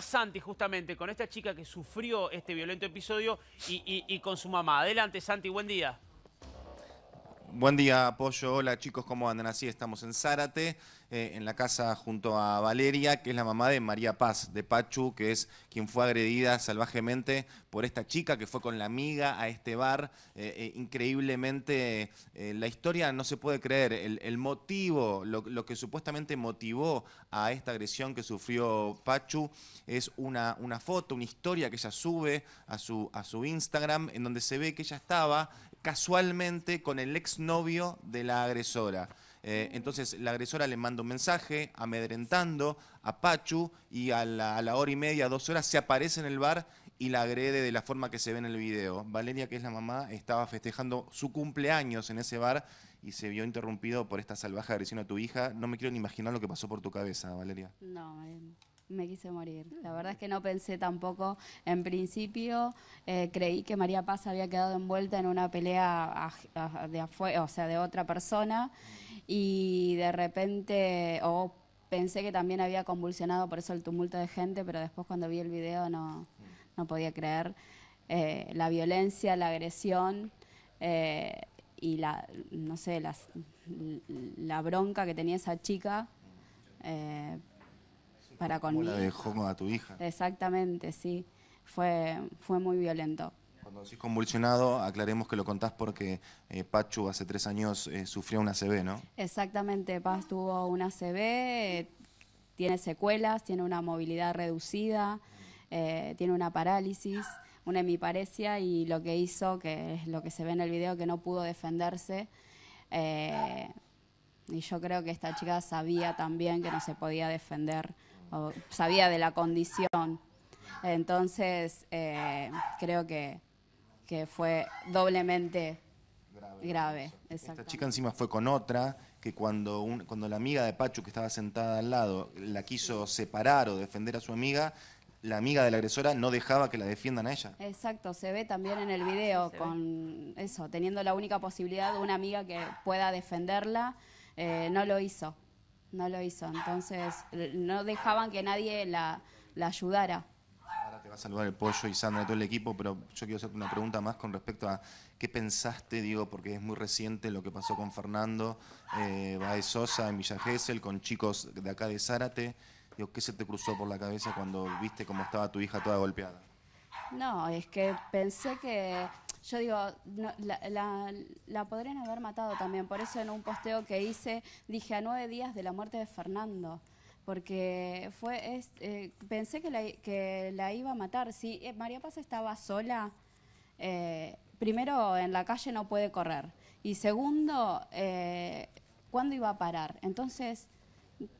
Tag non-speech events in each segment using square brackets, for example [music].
Santi justamente con esta chica que sufrió este violento episodio y con su mamá. Adelante Santi, buen día. Buen día, apoyo. Hola, chicos, ¿cómo andan? Así estamos en Zárate, eh, en la casa junto a Valeria, que es la mamá de María Paz, de Pachu, que es quien fue agredida salvajemente por esta chica que fue con la amiga a este bar. Eh, eh, increíblemente, la historia no se puede creer. El, motivo, lo, que supuestamente motivó a esta agresión que sufrió Pachu, es una, una foto, una historia que ella sube a su, a su Instagram, en donde se ve que ella estaba casualmente con el exnovio de la agresora. Eh, mm. entonces la agresora le manda un mensaje amedrentando a Pachu y a la, hora y media, dos horas, se aparece en el bar y la agrede de la forma que se ve en el video. Valeria, que es la mamá, estaba festejando su cumpleaños en ese bar y se vio interrumpido por esta salvaje agresión a tu hija. No me quiero ni imaginar lo que pasó por tu cabeza, Valeria. No, eh, me quise morir. La verdad es que no pensé tampoco. En principio eh, creí que María Paz había quedado envuelta en una pelea de o sea, de otra persona y de repente o pensé que también había convulsionado por eso el tumulto de gente, pero después cuando vi el video no, no podía creer eh, la violencia, la agresión eh, y la no sé, las, la bronca que tenía esa chica para conmigo. la dejó a tu hija. Exactamente, sí. Fue, fue muy violento. Cuando decís convulsionado, aclaremos que lo contás porque eh, Pachu hace tres años eh, sufrió una CB, ¿no? Exactamente, Paz tuvo una CB, eh, tiene secuelas, tiene una movilidad reducida, tiene una parálisis, una hemiparesia y lo que hizo, que es lo que se ve en el video, que no pudo defenderse. y yo creo que esta chica sabía también que no se podía defender o sabía de la condición. Entonces, eh, creo que, fue doblemente grave. Esta chica encima fue con otra, que cuando, cuando la amiga de Pachu, que estaba sentada al lado, la quiso separar o defender a su amiga, la amiga de la agresora no dejaba que la defiendan a ella. Exacto, se ve también en el video con eso, teniendo la única posibilidad de una amiga que pueda defenderla, eh, no lo hizo. No lo hizo, entonces no dejaban que nadie la, ayudara. Ahora te va a saludar el pollo y Sandra y todo el equipo, pero yo quiero hacerte una pregunta más con respecto a qué pensaste, digo, porque es muy reciente lo que pasó con Fernando, eh, Baez Sosa en Villa Gesell, con chicos de acá de Zárate. Digo, ¿Qué se te cruzó por la cabeza cuando viste cómo estaba tu hija toda golpeada? No, es que pensé que yo digo, la, podrían haber matado también. Por eso en un posteo que hice dije a nueve días de la muerte de Fernando porque fue eh, pensé que la, iba a matar. Si eh, María Paz estaba sola, eh, primero en la calle no puede correr y segundo, ¿cuándo iba a parar? Entonces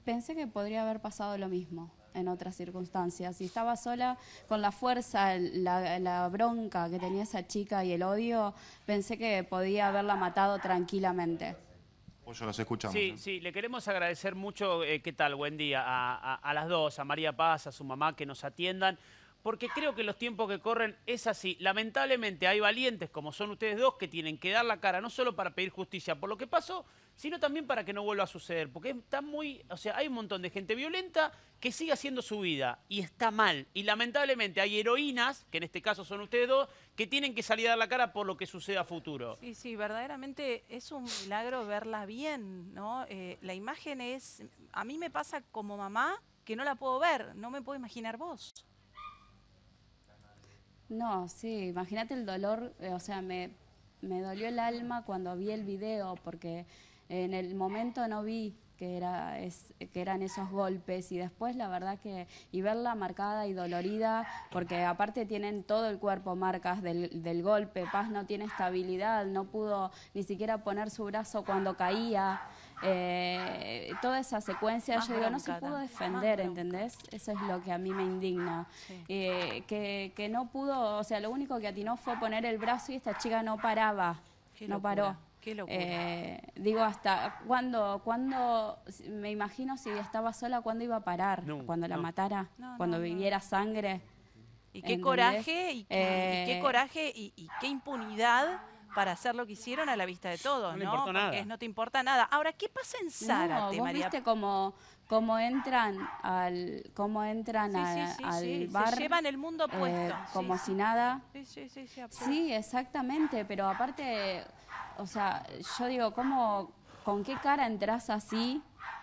pensé que podría haber pasado lo mismo en otras circunstancias. Y estaba sola con la fuerza, la, bronca que tenía esa chica y el odio, pensé que podía haberla matado tranquilamente. Pues las escuchamos. Sí, sí, le queremos agradecer mucho, eh, ¿qué tal? Buen día a las dos, a María Paz, a su mamá, que nos atiendan porque creo que los tiempos que corren es así. Lamentablemente hay valientes, como son ustedes dos, que tienen que dar la cara, no solo para pedir justicia por lo que pasó, sino también para que no vuelva a suceder, porque está muy, o sea, hay un montón de gente violenta que sigue haciendo su vida y está mal. Y lamentablemente hay heroínas, que en este caso son ustedes dos, que tienen que salir a dar la cara por lo que suceda a futuro. Sí, sí, verdaderamente es un milagro verla bien, ¿no? Eh, la imagen es, a mí me pasa como mamá que no la puedo ver, no me puedo imaginar vos. No, sí, imagínate el dolor, eh, o sea, me, me dolió el alma cuando vi el video, porque en el momento no vi que, era, es, que eran esos golpes y después la verdad que, y verla marcada y dolorida, porque aparte tienen todo el cuerpo marcas del, golpe, Paz no tiene estabilidad, no pudo ni siquiera poner su brazo cuando caía, eh, toda esa secuencia, yo digo, no se pudo defender, ¿entendés? Eso es lo que a mí me indigna, eh, que, que no pudo, o sea, lo único que atinó fue poner el brazo y esta chica no paraba, no paró. Eh, digo, hasta cuando... cuando me imagino si estaba sola, cuando iba a parar, cuando la matara, cuando viviera sangre. Y qué, coraje, y qué eh, coraje y qué impunidad para hacer lo que hicieron a la vista de todos, ¿no? No, no te importa nada. Ahora, ¿qué pasa en Zárate, no, viste cómo, entran al, cómo entran sí, al bar? llevan el mundo eh, puesto. como si nada. Sí, sí, sí. Sí, exactamente, pero aparte, o sea, yo digo, ¿cómo, con qué cara entras así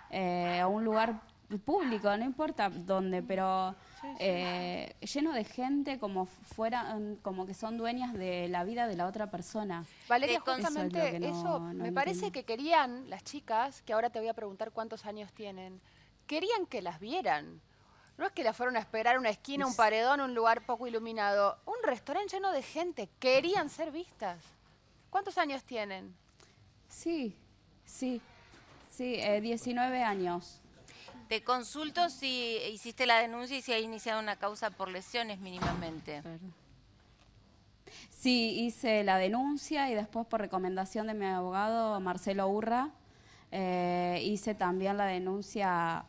eh, a un lugar público? No importa dónde, pero... Eh, lleno de gente como fuera, como que son dueñas de la vida de la otra persona. Valeria, eh, justamente eso, me parece que querían las chicas, que ahora te voy a preguntar cuántos años tienen, querían que las vieran. No es que las fueron a esperar una esquina, un paredón, un lugar poco iluminado. Un restaurante lleno de gente. Querían ser vistas. ¿Cuántos años tienen? Sí, sí, sí, eh, 19 años. Te consulto si hiciste la denuncia y si ha iniciado una causa por lesiones mínimamente. Sí, hice la denuncia y después por recomendación de mi abogado Marcelo Urra eh, hice también la denuncia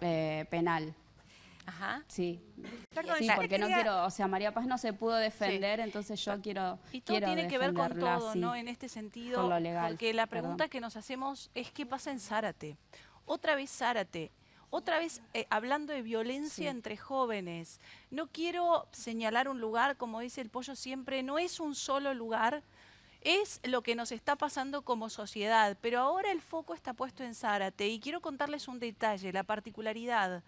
eh, penal. Ajá. Sí. sí, porque no quiero, o sea, María Paz no se pudo defender, entonces yo quiero. Y todo tiene que ver con todo, ¿no? En este sentido, con lo legal. porque la pregunta que nos hacemos es qué pasa en Zárate. Otra vez Zárate, otra vez eh, hablando de violencia entre jóvenes. No quiero señalar un lugar, como dice el pollo siempre, no es un solo lugar, es lo que nos está pasando como sociedad, pero ahora el foco está puesto en Zárate y quiero contarles un detalle, la particularidad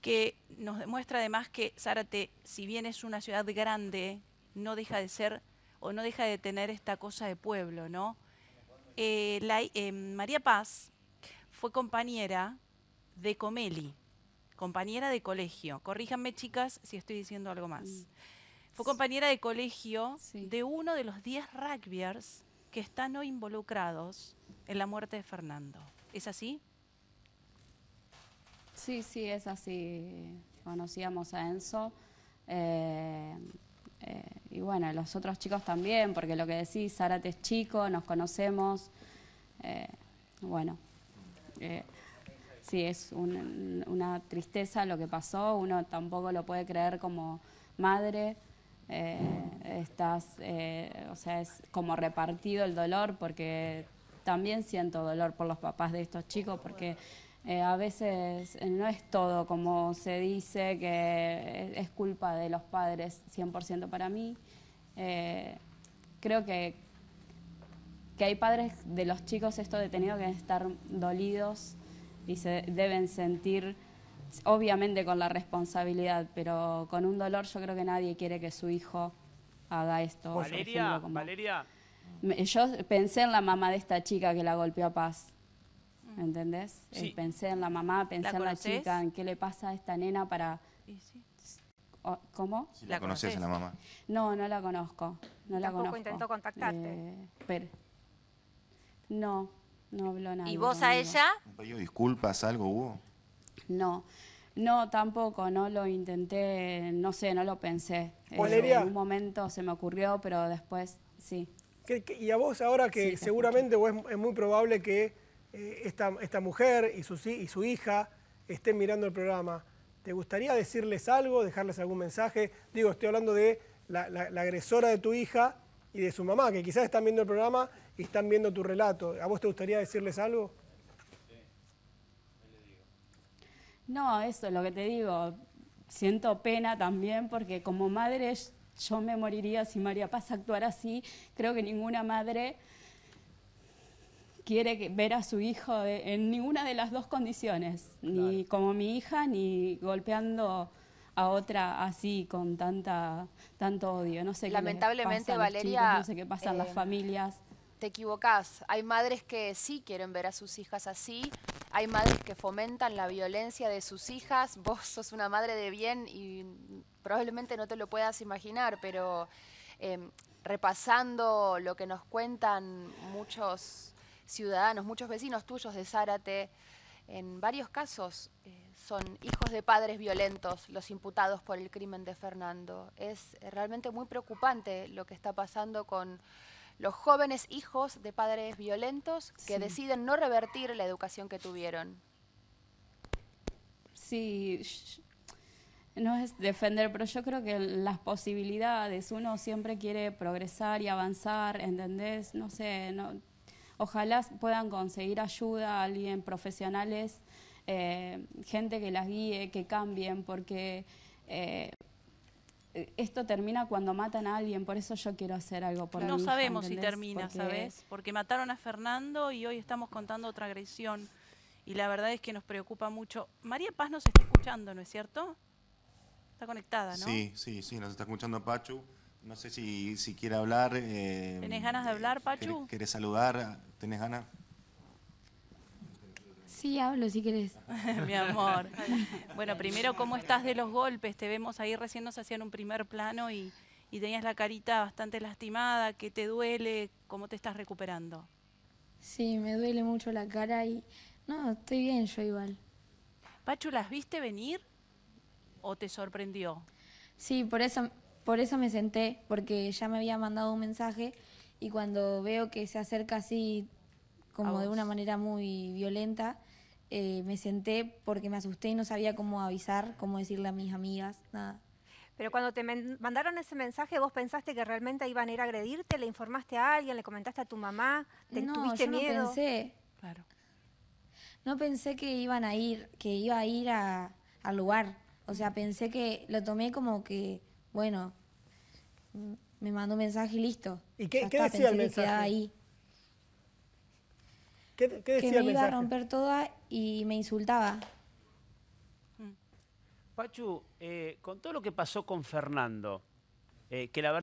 que nos demuestra además que Zárate, si bien es una ciudad grande, no deja de ser o no deja de tener esta cosa de pueblo, ¿no? Eh, eh, María Paz fue compañera de Comeli, compañera de colegio. Corríjanme, chicas, si estoy diciendo algo más. Mm. Fue compañera de colegio de uno de los 10 rugbyers que están hoy involucrados en la muerte de Fernando. ¿Es así? Sí, sí, es así. Conocíamos a Enzo. Eh, eh, y bueno, los otros chicos también, porque lo que decís, Zárate es chico, nos conocemos. Eh, bueno sí es una tristeza lo que pasó, uno tampoco lo puede creer como madre, eh, estás, eh, o sea, es como repartido el dolor porque también siento dolor por los papás de estos chicos porque eh, a veces no es todo como se dice que es culpa de los padres 100% para mí. creo que que hay padres de los chicos esto detenido que estar dolidos y deben sentir, obviamente con la responsabilidad, pero con un dolor yo creo que nadie quiere que su hijo haga esto. Valeria, Valeria. Yo pensé en la mamá de esta chica que la golpeó a Paz. Mm. ¿Entendés? Eh, sí. pensé en la mamá, pensé en la chica, en qué le pasa a esta nena para... Oh, ¿Cómo? ¿La, la mamá? No, no la conozco. No la conozco. intentó contactarte. Eh, pero... No, no habló nada. ¿Y vos a ella? disculpas, algo hubo? No, no, tampoco, no lo intenté, no sé, no lo pensé. Eh, en un momento se me ocurrió, pero después sí. y a vos ahora que seguramente o es, muy probable que eh, esta, esta, mujer y su, y su hija estén mirando el programa, ¿te gustaría decirles algo, dejarles algún mensaje? Digo, estoy hablando de la agresora de tu hija y de su mamá, que quizás están viendo el programa y están viendo tu relato. ¿A vos te gustaría decirles algo? No, eso es lo que te digo. Siento pena también porque como madre yo me moriría si María Paz actuara así. Creo que ninguna madre quiere ver a su hijo en ninguna de las dos condiciones, ni como mi hija, ni golpeando a otra así con tanta tanto odio. No sé Lamentablemente, qué Valeria, no sé qué pasa en las eh, familias. Te equivocás. Hay madres que sí quieren ver a sus hijas así, hay madres que fomentan la violencia de sus hijas. Vos sos una madre de bien y probablemente no te lo puedas imaginar, pero em, repasando lo que nos cuentan muchos ciudadanos, muchos vecinos tuyos de Zárate, en varios casos eh, son hijos de padres violentos los imputados por el crimen de Fernando. Es realmente muy preocupante lo que está pasando con los jóvenes hijos de padres violentos que deciden no revertir la educación que tuvieron. Sí, no es defender, pero yo creo que las posibilidades, uno siempre quiere progresar y avanzar, ¿entendés? No sé, no, Ojalá puedan conseguir ayuda a alguien, profesionales, eh, gente que las guíe, que cambien, porque eh, esto termina cuando matan a alguien, por eso yo quiero hacer algo por No sabemos si termina, ¿sabes? Porque mataron a Fernando y hoy estamos contando otra agresión. Y la verdad es que nos preocupa mucho. María Paz nos está escuchando, ¿no es cierto? Está conectada, ¿no? Sí, sí, sí, nos está escuchando Pachu. No sé si, quiere hablar. Eh, ganas de hablar, eh, Pachu? Quieres saludar? Tienes ganas? Sí, hablo si querés. [laughs] Mi amor. Bueno, primero, ¿cómo estás de los golpes? Te vemos ahí, recién nos hacían un primer plano y, tenías la carita bastante lastimada. que te duele? ¿Cómo te estás recuperando? Sí, me duele mucho la cara y... No, estoy bien yo igual. Pachu, ¿las viste venir o te sorprendió? Sí, por eso, por eso me senté, porque ya me había mandado un mensaje y cuando veo que se acerca así como de una manera muy violenta, eh, me senté porque me asusté y no sabía cómo avisar, cómo decirle a mis amigas, nada. Pero cuando te mandaron ese mensaje, ¿vos pensaste que realmente iban a ir a agredirte? ¿Le informaste a alguien? ¿Le comentaste a tu mamá? ¿Te no, tuviste miedo? No pensé. Claro. No pensé que iban a ir, que iba a ir al lugar. O sea, pensé que lo tomé como que, bueno, me mandó un mensaje y listo. ¿Y qué, ¿qué decía Que ahí. que me iba a romper toda y me insultaba. Mm. Pachu, eh, con todo lo que pasó con Fernando, eh, que la verdad...